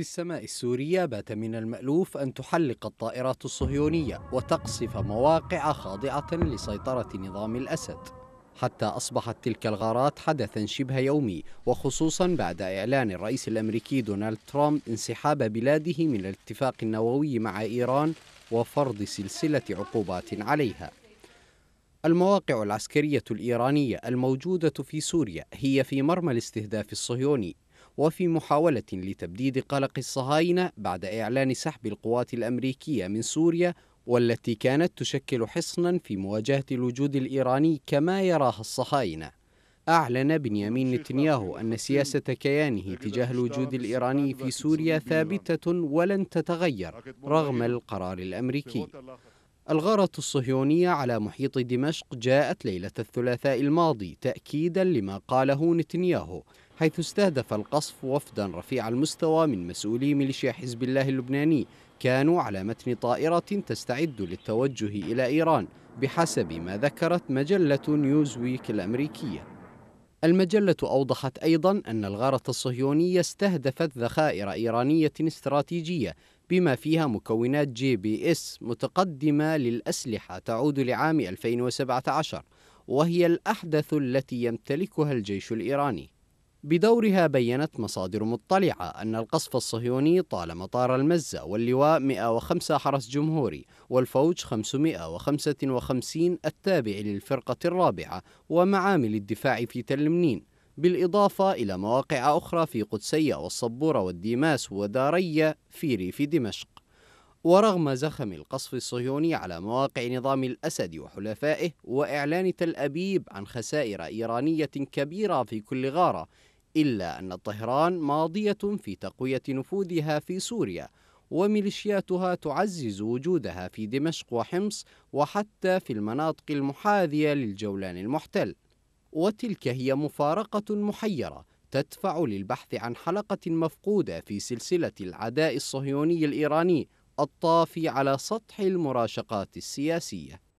في السماء السورية بات من المألوف أن تحلق الطائرات الصهيونية وتقصف مواقع خاضعة لسيطرة نظام الأسد حتى أصبحت تلك الغارات حدثا شبه يومي وخصوصا بعد إعلان الرئيس الأمريكي دونالد ترامب انسحاب بلاده من الاتفاق النووي مع إيران وفرض سلسلة عقوبات عليها المواقع العسكرية الإيرانية الموجودة في سوريا هي في مرمى الاستهداف الصهيوني وفي محاولة لتبديد قلق الصهاينة بعد إعلان سحب القوات الأمريكية من سوريا والتي كانت تشكل حصنا في مواجهة الوجود الإيراني كما يراها الصهاينة أعلن بنيامين نتنياهو أن سياسة كيانه تجاه الوجود الإيراني في سوريا ثابتة ولن تتغير رغم القرار الأمريكي الغارة الصهيونية على محيط دمشق جاءت ليلة الثلاثاء الماضي تأكيدا لما قاله نتنياهو حيث استهدف القصف وفدا رفيع المستوى من مسؤولي ميليشيا حزب الله اللبناني كانوا على متن طائرة تستعد للتوجه إلى إيران بحسب ما ذكرت مجلة نيوزويك الأمريكية المجلة أوضحت أيضا أن الغارة الصهيونية استهدفت ذخائر إيرانية استراتيجية بما فيها مكونات جي بي اس متقدمة للأسلحة تعود لعام 2017 وهي الأحدث التي يمتلكها الجيش الإيراني بدورها بيّنت مصادر مطلعة أن القصف الصهيوني طال مطار المزة واللواء 105 حرس جمهوري والفوج 555 التابع للفرقة الرابعة ومعامل الدفاع في تل منين بالإضافة إلى مواقع أخرى في قدسية والصبورة والديماس ودارية في ريف دمشق ورغم زخم القصف الصهيوني على مواقع نظام الأسد وحلفائه وإعلان تل أبيب عن خسائر إيرانية كبيرة في كل غارة إلا أن طهران ماضية في تقوية نفوذها في سوريا وميليشياتها تعزز وجودها في دمشق وحمص وحتى في المناطق المحاذية للجولان المحتل وتلك هي مفارقة محيرة تدفع للبحث عن حلقة مفقودة في سلسلة العداء الصهيوني الإيراني الطافي على سطح المراشقات السياسية